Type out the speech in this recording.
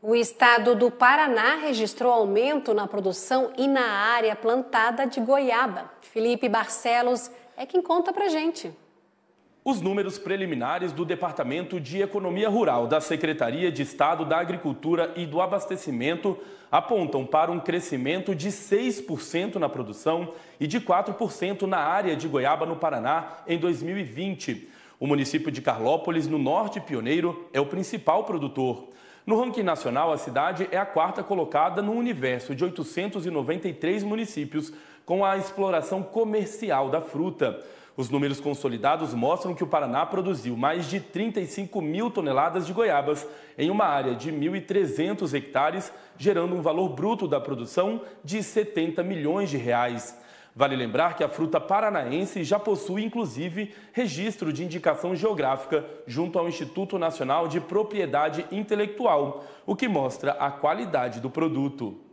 O estado do Paraná registrou aumento na produção e na área plantada de goiaba. Felipe Barcelos é quem conta pra gente. Os números preliminares do Departamento de Economia Rural da Secretaria de Estado da Agricultura e do Abastecimento apontam para um crescimento de 6% na produção e de 4% na área de goiaba no Paraná em 2020. O município de Carlópolis, no norte pioneiro, é o principal produtor. No ranking nacional, a cidade é a quarta colocada no universo de 893 municípios com a exploração comercial da fruta. Os números consolidados mostram que o Paraná produziu mais de 35 mil toneladas de goiabas em uma área de 1.300 hectares, gerando um valor bruto da produção de 70 milhões de reais. Vale lembrar que a fruta paranaense já possui, inclusive, registro de indicação geográfica junto ao Instituto Nacional de Propriedade Intelectual, o que mostra a qualidade do produto.